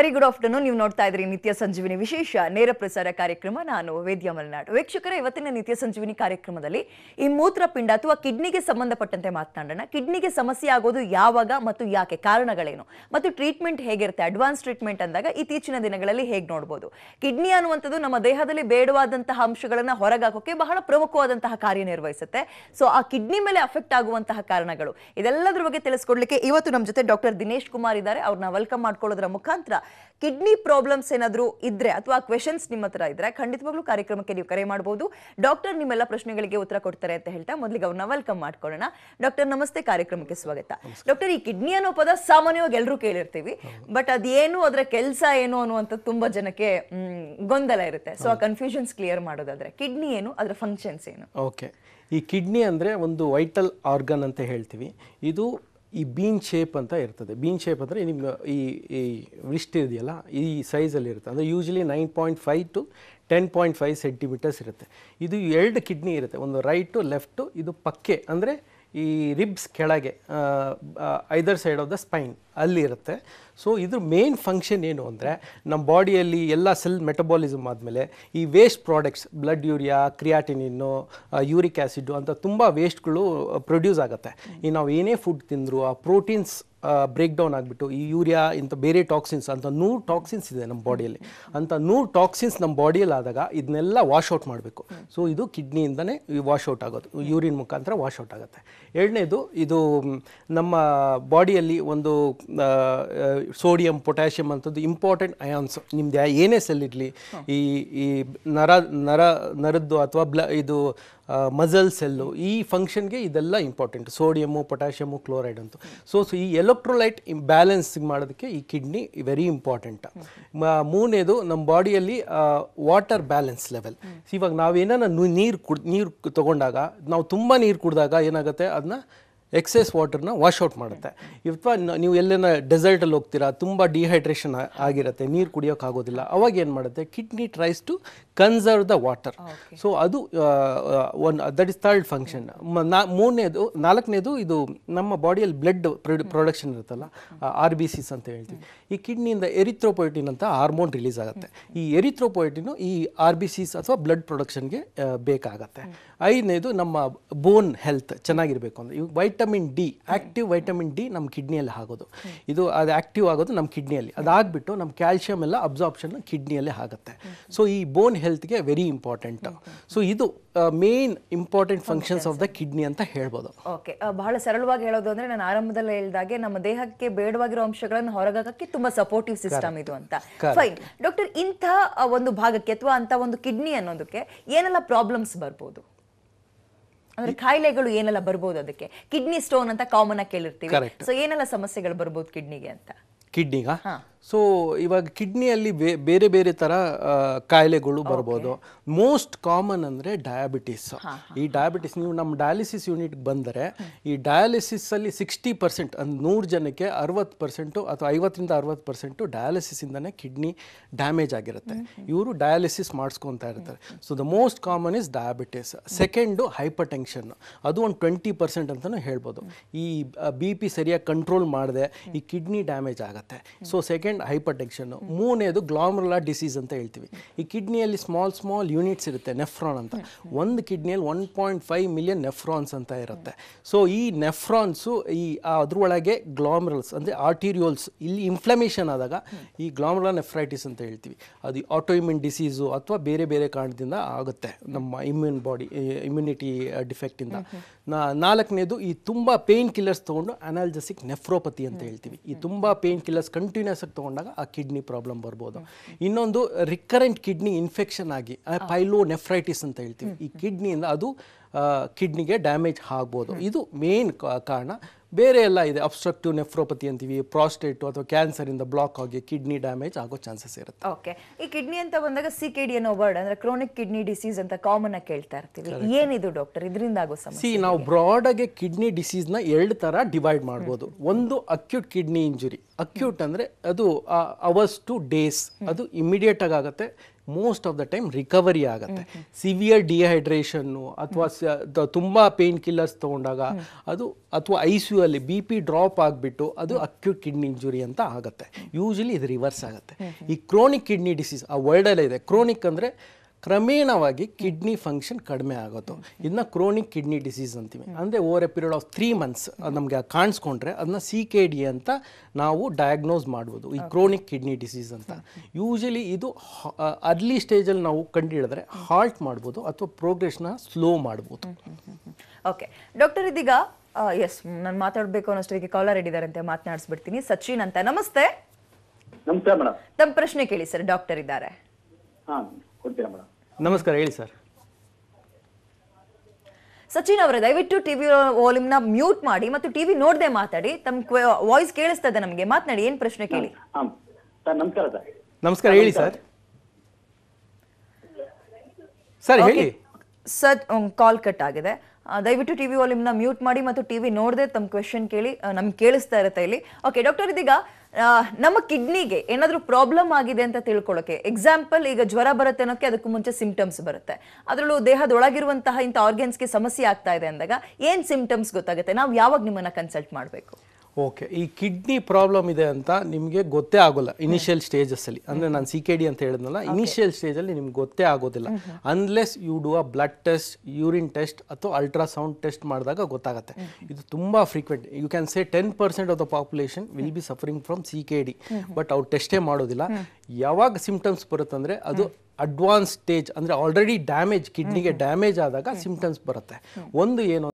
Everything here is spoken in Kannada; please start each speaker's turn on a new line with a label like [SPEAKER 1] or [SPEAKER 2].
[SPEAKER 1] ವೆರಿ ಗುಡ್ ಆಫ್ಟರ್ನೂನ್ ನೀವು ನೋಡ್ತಾ ಇದ್ರಿ ನಿತ್ಯ ಸಂಜೀವಿನಿ ವಿಶೇಷ ನೇರ ಪ್ರಸಾರ ಕಾರ್ಯಕ್ರಮ ನಾನು ವೇದ್ಯ ಮಲೆನಾಡು ವೀಕ್ಷಕರ ಇವತ್ತಿನ ನಿತ್ಯ ಸಂಜೀವಿನಿ ಕಾರ್ಯಕ್ರಮದಲ್ಲಿ ಈ ಮೂತ್ರಪಿಂಡ ಅಥವಾ ಕಿಡ್ನಿಗೆ ಸಂಬಂಧಪಟ್ಟಂತೆ ಮಾತನಾಡೋಣ ಕಿಡ್ನಿಗೆ ಸಮಸ್ಯೆ ಆಗೋದು ಯಾವಾಗ ಮತ್ತು ಯಾಕೆ ಕಾರಣಗಳೇನು ಮತ್ತು ಟ್ರೀಟ್ಮೆಂಟ್ ಹೇಗಿರುತ್ತೆ ಅಡ್ವಾನ್ಸ್ ಟ್ರೀಟ್ಮೆಂಟ್ ಅಂದಾಗ ಇತ್ತೀಚಿನ ದಿನಗಳಲ್ಲಿ ಹೇಗೆ ನೋಡ್ಬೋದು ಕಿಡ್ನಿ ಅನ್ನುವಂಥದ್ದು ನಮ್ಮ ದೇಹದಲ್ಲಿ ಬೇಡವಾದಂತಹ ಅಂಶಗಳನ್ನು ಹೊರಗಾಕೋಕೆ ಬಹಳ ಪ್ರಮುಖವಾದಂತಹ ಕಾರ್ಯನಿರ್ವಹಿಸುತ್ತೆ ಸೊ ಆ ಕಿಡ್ನಿ ಮೇಲೆ ಅಫೆಕ್ಟ್ ಆಗುವಂತಹ ಕಾರಣಗಳು ಇದೆಲ್ಲದರ ಬಗ್ಗೆ ತಿಳಿಸ್ಕೊಡ್ಲಿಕ್ಕೆ ಇವತ್ತು ನಮ್ಮ ಜೊತೆ ಡಾಕ್ಟರ್ ದಿನೇಶ್ ಕುಮಾರ್ ಇದ್ದಾರೆ ಅವ್ರನ್ನ ವೆಲ್ಕಮ್ ಮಾಡ್ಕೊಳ್ಳೋದ್ರ ಮುಖಾಂತರ ಕಿಡ್ನಿ ಪ್ರಾಬ್ಲಮ್ಸ್ ಏನಾದರೂ ಇದ್ರೆ ಅಥವಾ ಕ್ವೆಶನ್ಸ್ ನಿಮ್ಮ ಹತ್ರ ಇದ್ರೆ ಖಂಡಿತವಾಗ್ಲೂ ಕಾರ್ಯಕ್ರಮಕ್ಕೆ ನೀವು ಕರೆ ಮಾಡಬಹುದು ಡಾಕ್ಟರ್ ನಿಮ್ಮೆಲ್ಲ ಪ್ರಶ್ನೆಗಳಿಗೆ ಉತ್ತರ ಕೊಡ್ತಾರೆ ಅಂತ ಹೇಳ್ತಾ ಮೊದಲಿಗೆ ಅವ್ರನ್ನ ವೆಲ್ಕಮ್ ಮಾಡ್ಕೊಳ್ಳೋಣ ಡಾಕ್ಟರ್ ನಮಸ್ತೆ ಕಾರ್ಯಕ್ರಮಕ್ಕೆ ಸ್ವಾಗತ ಡಾಕ್ಟರ್ ಈ ಕಿಡ್ನಿ ಅನ್ನೋ ಪದ ಸಾಮಾನ್ಯವಾಗಿ ಎಲ್ಲರೂ ಕೇಳಿರ್ತೀವಿ ಬಟ್ ಅದೇನು ಅದರ ಕೆಲಸ ಏನು ಅನ್ನುವಂಥದ್ದು ತುಂಬಾ ಜನಕ್ಕೆ ಗೊಂದಲ ಇರುತ್ತೆ ಸೊ ಆ ಕನ್ಫ್ಯೂಷನ್ಸ್ ಕ್ಲಿಯರ್ ಮಾಡೋದಾದ್ರೆ ಕಿಡ್ನಿ ಏನು ಅದರ ಫಂಕ್ಷನ್ಸ್ ಏನು
[SPEAKER 2] ಓಕೆ ಈ ಕಿಡ್ನಿ ಅಂದರೆ ಒಂದು ವೈಟಲ್ ಆರ್ಗನ್ ಅಂತ ಹೇಳ್ತೀವಿ ಇದು ಈ ಬೀನ್ ಶೇಪ್ ಅಂತ ಇರ್ತದೆ ಬೀನ್ ಶೇಪ್ ಅಂದರೆ ನಿಮ್ಮ ಈ ಈ ವಿಸ್ಟ್ ಇದೆಯಲ್ಲ ಈ ಸೈಜಲ್ಲಿ ಇರುತ್ತೆ ಅಂದರೆ usually nine point five to ten point five centimetres ಇರುತ್ತೆ ಇದು ಎರಡು ಕಿಡ್ನಿ ಇರುತ್ತೆ ಒಂದು ರೈಟು ಲೆಫ್ಟು ಇದು ಪಕ್ಕೆ ಅಂದರೆ ಈ ರಿಬ್ಸ್ ಕೆಳಗೆ either side of the spine ಅಲ್ಲಿ ಇರುತ್ತೆ ಸೊ ಇದ್ರ ಮೇನ್ ಫಂಕ್ಷನ್ ಏನು ಅಂದರೆ ನಮ್ಮ ಬಾಡಿಯಲ್ಲಿ ಎಲ್ಲ ಸೆಲ್ ಮೆಟಬಾಲಿಸಮ್ ಆದಮೇಲೆ ಈ waste products blood urea creatinine uric acid ಅಂತ ತುಂಬ ವೇಸ್ಟ್ಗಳು ಪ್ರೊಡ್ಯೂಸ್ ಆಗುತ್ತೆ ಈ ನಾವು ಏನೇ ಫುಡ್ ತಿಂದರೂ ಆ ಪ್ರೋಟೀನ್ಸ್ ಬ್ರೇಕ್ ಡೌನ್ ಆಗಿಬಿಟ್ಟು ಈ ಯೂರಿಯಾ ಇಂಥ ಬೇರೆ ಟಾಕ್ಸಿನ್ಸ್ ಅಂತ ನೂರು ಟಾಕ್ಸಿನ್ಸ್ ಇದೆ ನಮ್ಮ ಬಾಡಿಯಲ್ಲಿ ಅಂತ ನೂರು ಟಾಕ್ಸಿನ್ಸ್ ನಮ್ಮ ಬಾಡಿಯಲ್ಲಿ ಆದಾಗ ಇದನ್ನೆಲ್ಲ ವಾಶ್ಔಟ್ ಮಾಡಬೇಕು ಸೊ ಇದು ಕಿಡ್ನಿಯಿಂದನೇ ಔಟ್ ಆಗೋದು ಯೂರಿನ್ ಮುಖಾಂತರ ವಾಶ್ಔಟ್ ಆಗುತ್ತೆ ಎರಡನೇದು ಇದು ನಮ್ಮ ಬಾಡಿಯಲ್ಲಿ ಒಂದು ಸೋಡಿಯಂ ಪೊಟ್ಯಾಷಿಯಮ್ ಅಂಥದ್ದು ಇಂಪಾರ್ಟೆಂಟ್ ಅಯಾನ್ಸ್ ನಿಮ್ದು ಏನೇ ಸೆಲ್ ಇರಲಿ ಈ ಈ ನರ ನರ ನರದ್ದು ಅಥವಾ ಬ್ಲ ಇದು ಮಜಲ್ ಸೆಲ್ಲು ಈ ಫಂಕ್ಷನ್ಗೆ ಇದೆಲ್ಲ ಇಂಪಾರ್ಟೆಂಟ್ ಸೋಡಿಯಮ್ಮು ಪೊಟ್ಯಾಷಿಯಮ್ಮು ಕ್ಲೋರೈಡ್ ಅಂತೂ ಸೊ ಸೊ ಈ ಎಲೆಕ್ಟ್ರೋಲೈಟ್ ಬ್ಯಾಲೆನ್ಸ್ ಮಾಡೋದಕ್ಕೆ ಈ ಕಿಡ್ನಿ ವೆರಿ ಇಂಪಾರ್ಟೆಂಟ್ ಮೂರನೇದು ನಮ್ಮ ಬಾಡಿಯಲ್ಲಿ ವಾಟರ್ ಬ್ಯಾಲೆನ್ಸ್ ಲೆವೆಲ್ ಇವಾಗ ನಾವೇನ ನೀರು ಕುಡ್ ನೀರು ತೊಗೊಂಡಾಗ ನಾವು ತುಂಬ ನೀರು ಕುಡಿದಾಗ ಏನಾಗುತ್ತೆ ಅದನ್ನ ಎಕ್ಸೆಸ್ ವಾಟರ್ನ ಔಟ್ ಮಾಡುತ್ತೆ ಅಥವಾ ನೀವು ಎಲ್ಲೇನ ಡೆಸರ್ಟಲ್ಲಿ ಹೋಗ್ತೀರಾ ತುಂಬ ಡಿಹೈಡ್ರೇಷನ್ ಆಗಿರುತ್ತೆ ನೀರು ಕುಡಿಯೋಕ್ಕಾಗೋದಿಲ್ಲ ಅವಾಗ ಏನು ಮಾಡುತ್ತೆ kidney tries to conserve the water so ಅದು one that is third function ನಾ ಮೂರನೇದು ನಾಲ್ಕನೇದು ಇದು ನಮ್ಮ ಬಾಡಿಯಲ್ಲಿ ಬ್ಲಡ್ ಪ್ರೊಡಕ್ಷನ್ ಇರುತ್ತಲ್ಲ ಆರ್ ಬಿ ಸಿಸ್ ಅಂತ ಹೇಳ್ತೀವಿ ಈ ಕಿಡ್ನಿಯಿಂದ ಎರಿಥ್ರೋಪೊಯಿಟಿನ್ ಅಂತ ಹಾರ್ಮೋನ್ ರಿಲೀಸ್ ಆಗುತ್ತೆ ಈ ಎರಿಥ್ರೋಪೊಯಿಟಿನು ಈ ಆರ್ ಬಿ ಸಿಸ್ ಅಥವಾ ಬ್ಲಡ್ ಪ್ರೊಡಕ್ಷನ್ಗೆ ಬೇಕಾಗತ್ತೆ ಐದನೇದು ನಮ್ಮ ಬೋನ್ ಹೆಲ್ತ್ ಚೆನ್ನಾಗಿರಬೇಕು ಅಂದರೆ ಈ white vitamin D active vitamin D ನಮ್ಮ ಕಿಡ್ನಿಯಲ್ಲಿ ಆಗೋದು ಇದು ಅದು ಆಕ್ಟಿವ್ ಆಗೋದು ನಮ್ಮ ಕಿಡ್ನಿಯಲ್ಲಿ ಅದಾಗ್ಬಿಟ್ಟು ನಮ್ಮ ಕ್ಯಾಲ್ಶಿಯಮ್ ಎಲ್ಲ ಅಬ್ಸಾರ್ಪ್ಷನ್ ಕಿಡ್ನಿಯಲ್ಲೇ ಆಗುತ್ತೆ ಸೊ ಈ ಬೋನ್ ಹೆಲ್ತ್ಗೆ ವೆರಿ ಇಂಪಾರ್ಟೆಂಟ್ ಸೊ ಇದು main important functions of the kidney ಅಂತ ಹೇಳ್ಬೋದು
[SPEAKER 1] ಓಕೆ ಬಹಳ ಸರಳವಾಗಿ ಹೇಳೋದು ಅಂದ್ರೆ ನಾನು ಆರಂಭದಲ್ಲಿ ಹೇಳಿದಾಗೆ ನಮ್ಮ ದೇಹಕ್ಕೆ ಬೇಡವಾಗಿರೋ ಅಂಶಗಳನ್ನು ಹೊರಗಾಕಕ್ಕೆ ತುಂಬಾ ಸಪೋರ್ಟಿವ್ ಸಿಸ್ಟಮ್ ಇದು ಅಂತ ಫೈನ್ ಡಾಕ್ಟರ್ ಇಂಥ ಒಂದು ಭಾಗಕ್ಕೆ ಅಥವಾ ಅಂತ ಒಂದು ಕಿಡ್ನಿ ಅನ್ನೋದಕ್ಕೆ ಏನೆಲ್ಲ ಪ್ರಾಬ್ಲಮ್ಸ್ ಬರ್ಬೋದು ಅಂದ್ರೆ ಕಾಯಿಲೆಗಳು ಏನೆಲ್ಲ ಬರ್ಬೋದು ಅದಕ್ಕೆ ಕಿಡ್ನಿ ಸ್ಟೋನ್ ಅಂತ ಕಾಮನ್ ಆಗಿ ಕೇಳಿರ್ತೀವಿ ಸೊ ಏನೆಲ್ಲ ಸಮಸ್ಯೆಗಳು ಬರ್ಬೋದು ಕಿಡ್ನಿಗೆ ಅಂತ
[SPEAKER 2] ಕಿಡ್ನಿಗ ಸೊ ಇವಾಗ ಕಿಡ್ನಿಯಲ್ಲಿ ಬೇರೆ ಬೇರೆ ಥರ ಕಾಯಿಲೆಗಳು ಬರ್ಬೋದು ಮೋಸ್ಟ್ ಕಾಮನ್ ಅಂದರೆ ಡಯಾಬಿಟಿಸ್ ಈ ಡಯಾಬಿಟಿಸ್ ನೀವು ನಮ್ಮ ಡಯಾಲಿಸಿಸ್ ಯೂನಿಟ್ಗೆ ಬಂದರೆ ಈ ಡಯಾಲಿಸಿಸಲ್ಲಿ ಸಿಕ್ಸ್ಟಿ ಪರ್ಸೆಂಟ್ ಅಂದ್ರೆ ನೂರು ಜನಕ್ಕೆ ಅರವತ್ತು ಪರ್ಸೆಂಟು ಅಥವಾ ಐವತ್ತರಿಂದ ಅರವತ್ತು ಪರ್ಸೆಂಟು ಇಂದಾನೆ ಕಿಡ್ನಿ ಡ್ಯಾಮೇಜ್ ಆಗಿರುತ್ತೆ ಇವರು ಡಯಾಲಿಸಿಸ್ ಮಾಡಿಸ್ಕೊತಾ ಇರ್ತಾರೆ so the most common is diabetes second hypertension ಅದು ಒಂದು ಟ್ವೆಂಟಿ ಪರ್ಸೆಂಟ್ ಅಂತಲೂ ಹೇಳ್ಬೋದು ಈ ಬಿ ಪಿ ಸರಿಯಾಗಿ ಕಂಟ್ರೋಲ್ ಮಾಡಿದೆ ಈ ಕಿಡ್ನಿ ಡ್ಯಾಮೇಜ್ ಆಗುತ್ತೆ so second second hypertension ಮೂರನೇದು ಗ್ಲಾಮರ್ಲಾ ಡಿಸೀಸ್ ಅಂತ ಹೇಳ್ತೀವಿ ಈ ಕಿಡ್ನಿಯಲ್ಲಿ ಸ್ಮಾಲ್ ಸ್ಮಾಲ್ ಯೂನಿಟ್ಸ್ ಇರುತ್ತೆ ನೆಫ್ರಾನ್ ಅಂತ ಒಂದು ಕಿಡ್ನಿಯಲ್ಲಿ one point five million nephrons ಅಂತ ಇರುತ್ತೆ ಸೊ ಈ ನೆಫ್ರಾನ್ಸು ಈ ಅದರೊಳಗೆ ಗ್ಲಾಮ್ರಲ್ಸ್ ಅಂದರೆ ಆರ್ಟೀರಿಯೋಲ್ಸ್ ಇಲ್ಲಿ ಇನ್ಫ್ಲಮೇಷನ್ ಆದಾಗ ಈ ಗ್ಲಾಮರಲಾ ನೆಫ್ರೈಟಿಸ್ ಅಂತ ಹೇಳ್ತೀವಿ ಅದು ಆಟೋಇಮ್ಯೂನ್ ಡಿಸೀಸು ಅಥವಾ ಬೇರೆ ಬೇರೆ ಕಾರಣದಿಂದ ಆಗುತ್ತೆ ನಮ್ಮ ಇಮ್ಯೂನ್ ಬಾಡಿ ಇಮ್ಯುನಿಟಿ ಡಿಫೆಕ್ಟಿಂದ ನಾಲ್ಕನೇದು ಈ ತುಂಬ ಪೇಯ್ನ್ ಕಿಲ್ಲರ್ಸ್ ತೊಗೊಂಡು ಅನಾಲ್ಜಸಿಕ್ ನೆಫ್ರೋಪತಿ ಅಂತ ಹೇಳ್ತೀವಿ ಈ ತುಂಬ ಪೇಯ್ನ್ ಕಿಲ್ಲರ್ಸ್ ಕಂಟಿನ್ಯೂಸ್ ಆಗಿ ತಗೊಂಡಾಗ ಆ ಕಿಡ್ನಿ ಪ್ರಾಬ್ಲಮ್ ಬರ್ಬೋದು ಇನ್ನೊಂದು ರಿಕರೆಂಟ್ ಕಿಡ್ನಿ ಇನ್ಫೆಕ್ಷನ್ ಆಗಿ ಪೈಲೋ ನೆಫ್ರೈಟಿಸ್ ಅಂತ ಹೇಳ್ತೀವಿ ಈ ಕಿಡ್ನಿಯಿಂದ ಅದು ಕಿಡ್ನಿಗೆ ಡ್ಯಾಮೇಜ್ ಆಗ್ಬೋದು ಇದು ಮೇನ್ ಕಾರಣ ಬೇರೆ ಎಲ್ಲ ಇದೆ ಅಬ್ಸ್ಟ್ರಕ್ಟಿವ್ ನೆಫ್ರೋಪತಿ ಅಂತೀವಿ ಪ್ರಾಸ್ಟೇಟ್ ಅಥವಾ ಕ್ಯಾನ್ಸರ್ ಇಂದ ಬ್ಲಾಕ್ ಆಗಿ ಕಿಡ್ನಿ ಡ್ಯಾಮೇಜ್ ಆಗೋ ಚಾನ್ಸಸ್ ಇರುತ್ತೆ
[SPEAKER 1] ಓಕೆ ಈ ಕಿಡ್ನಿ ಅಂತ ಬಂದಾಗ ಸಿ ಕೆ ಡಿ ಅನ್ನೋ ವರ್ಡ್ ಅಂದ್ರೆ ಕ್ರೋನಿಕ್ ಕಿಡ್ನಿ ಡಿಸೀಸ್ ಅಂತ ಕಾಮನ್ ಆಗಿ ಕೇಳ್ತಾ ಇರ್ತೀವಿ ಏನಿದು ಡಾಕ್ಟರ್ ಇದರಿಂದ ಆಗೋ ಸಮಸ್ಯೆ
[SPEAKER 2] ಸಿ ನಾವು ಬ್ರಾಡ್ ಆಗಿ ಕಿಡ್ನಿ ನ ಎರಡು ತರ ಡಿವೈಡ್ ಮಾಡ್ಬೋದು ಒಂದು ಅಕ್ಯೂಟ್ ಕಿಡ್ನಿ ಇಂಜುರಿ ಅಕ್ಯೂಟ್ ಅಂದ್ರೆ ಅದು ಅವರ್ಸ್ ಟು ಡೇಸ್ ಅದು ಇಮಿಡಿಯೇಟ್ ಆಗುತ್ತೆ most of the time recovery ಆಗುತ್ತೆ ಸಿವಿಯರ್ ಡಿಹೈಡ್ರೇಷನ್ನು ಅಥವಾ ತುಂಬ ಪೇಯ್ನ್ ಕಿಲ್ಲರ್ಸ್ ತೊಗೊಂಡಾಗ ಅದು ಅಥವಾ ಐ ಸಿ ಯು ಅಲ್ಲಿ ಬಿ ಪಿ ಡ್ರಾಪ್ ಆಗಿಬಿಟ್ಟು ಅದು ಅಕ್ಯೂಟ್ ಕಿಡ್ನಿ ಇಂಜುರಿ ಅಂತ ಆಗುತ್ತೆ ಯೂಶಲಿ ಇದು ರಿವರ್ಸ್ ಆಗುತ್ತೆ ಈ ಕ್ರೋನಿಕ್ ಕಿಡ್ನಿ ಡಿಸೀಸ್ ಆ ವರ್ಲ್ಡಲ್ಲೇ ಇದೆ ಕ್ರೋನಿಕ್ ಅಂದರೆ ಕ್ರಮೇಣವಾಗಿ ಕಿಡ್ನಿ ಫಂಕ್ಷನ್ ಕಡಿಮೆ ಆಗೋದು ಇದನ್ನ ಕ್ರೋನಿಕ್ ಕಿಡ್ನಿ ಡಿಸೀಸ್ ಅಂತೀವಿ ಅಂದರೆ over a period of three months ನಮಗೆ ಕಾಣಿಸ್ಕೊಂಡ್ರೆ ಅದನ್ನ ಸಿ ಕೆ ಡಿ ಅಂತ ನಾವು ಡಯಾಗ್ನೋಸ್ ಮಾಡ್ಬೋದು ಈ ಕ್ರೋನಿಕ್ ಕಿಡ್ನಿ ಡಿಸೀಸ್ ಅಂತ ಯೂಶಲಿ ಇದು ಅರ್ಲಿ ಸ್ಟೇಜಲ್ಲಿ ನಾವು ಕಂಡುಹಿಡಿದ್ರೆ ಹಾಲ್ಟ್ ಮಾಡ್ಬೋದು ಅಥವಾ ಪ್ರೋಗ್ರೆಸ್ನ ಸ್ಲೋ ಮಾಡ್ಬೋದು
[SPEAKER 1] ಓಕೆ ಡಾಕ್ಟರ್ ಇದೀಗ ಎಸ್ ನಾನು ಮಾತಾಡಬೇಕು ಅನ್ನೋಷ್ಟರಿಗೆ ಕಾಲರ್ ಅಂತ ಮಾತನಾಡಿಸ್ಬಿಡ್ತೀನಿ ಸಚಿನ್ ಅಂತ ನಮಸ್ತೆ ನಮಸ್ತೆ ಮೇಡಮ್ ತಮ್ಮ ಪ್ರಶ್ನೆ ಕೇಳಿ ಸರ್ ಡಾಕ್ಟರ್ ಇದ್ದಾರೆ
[SPEAKER 2] ನಮಸ್ಕಾರ ಹೇಳಿ ಸರ್
[SPEAKER 1] ಸಚಿನ್ ಅವರೇ ದಯವಿಟ್ಟು ಟಿವಿ ವಾಲ್ಯೂಮ್ನ ಮ್ಯೂಟ್ ಮಾಡಿ ಮತ್ತು ಟಿವಿ ನೋಡದೆ ಮಾತಾಡಿ ತಮ್ಮ ವಾಯ್ಸ್ ಕೇಳಿಸ್ತದೆ ಇದೆ ನಮಗೆ ಮಾತನಾಡಿ ಏನ್ ಪ್ರಶ್ನೆ ಕೇಳಿ ಸರ್ ನಮಸ್ಕಾರ ಸರ್
[SPEAKER 2] ನಮಸ್ಕಾರ ಹೇಳಿ ಸರ್
[SPEAKER 1] ಸರ್ ಹೇಳಿ ಸರ್ ಕಾಲ್ ಕಟ್ ಆಗಿದೆ ದಯವಿಟ್ಟು ಟಿವಿ ವಾಲ್ಯೂಮ್ನ ಮ್ಯೂಟ್ ಮಾಡಿ ಮತ್ತು ಟಿವಿ ನೋಡದೆ ತಮ್ಮ ಕ್ವೆಶನ್ ಕೇಳಿ ನಮ್ಗೆ ಕೇಳಿಸ್ತಾ ಇರುತ್ತೆ ಇಲ್ಲಿ ಓಕೆ ಡಾಕ್ಟರ್ ಇದೀಗ ನಮ್ಮ ಕಿಡ್ನಿಗೆ ಏನಾದರೂ ಪ್ರಾಬ್ಲಮ್ ಆಗಿದೆ ಅಂತ ತಿಳ್ಕೊಳ್ಳೋಕೆ ಎಕ್ಸಾಂಪಲ್ ಈಗ ಜ್ವರ ಬರುತ್ತೆ ಅನ್ನೋಕ್ಕೆ ಅದಕ್ಕೂ ಮುಂಚೆ ಸಿಂಪ್ಟಮ್ಸ್ ಬರುತ್ತೆ ಅದರಲ್ಲೂ ದೇಹದೊಳಗಿರುವಂತಹ ಇಂಥ ಆರ್ಗನ್ಸ್ಗೆ ಸಮಸ್ಯೆ ಆಗ್ತಾ ಇದೆ ಅಂದಾಗ ಏನು ಸಿಂಪ್ಟಮ್ಸ್ ಗೊತ್ತಾಗುತ್ತೆ ನಾವು ಯಾವಾಗ ನಿಮ್ಮನ್ನು ಕನ್ಸಲ್ಟ್ ಮಾಡಬೇಕು
[SPEAKER 2] ಓಕೆ ಈ ಕಿಡ್ನಿ ಪ್ರಾಬ್ಲಮ್ ಇದೆ ಅಂತ ನಿಮಗೆ ಗೊತ್ತೇ ಆಗೋಲ್ಲ ಇನಿಷಿಯಲ್ ಸ್ಟೇಜಸ್ಸಲ್ಲಿ ಅಂದರೆ ನಾನು ಸಿ ಕೆ ಡಿ ಅಂತ ಹೇಳಿದ್ನಲ್ಲ ಇನಿಷಿಯಲ್ ಸ್ಟೇಜಲ್ಲಿ ನಿಮ್ಗೆ ಗೊತ್ತೇ ಆಗೋದಿಲ್ಲ unless you do a blood test urine test ಅಥವಾ ಅಲ್ಟ್ರಾಸೌಂಡ್ ಟೆಸ್ಟ್ ಮಾಡಿದಾಗ ಗೊತ್ತಾಗುತ್ತೆ ಇದು ತುಂಬ frequent you can say ten percent of the population will be suffering from C K D but ಅವ್ರು ಟೆಸ್ಟೇ ಮಾಡೋದಿಲ್ಲ ಯಾವಾಗ ಸಿಂಪ್ಟಮ್ಸ್ ಬರುತ್ತಂದರೆ ಅದು ಅಡ್ವಾನ್ಸ್ ಸ್ಟೇಜ್ ಅಂದರೆ ಆಲ್ರೆಡಿ ಡ್ಯಾಮೇಜ್ ಕಿಡ್ನಿಗೆ ಡ್ಯಾಮೇಜ್ ಆದಾಗ ಸಿಂಪ್ಟಮ್ಸ್ ಬರುತ್ತೆ ಒಂದು ಏನು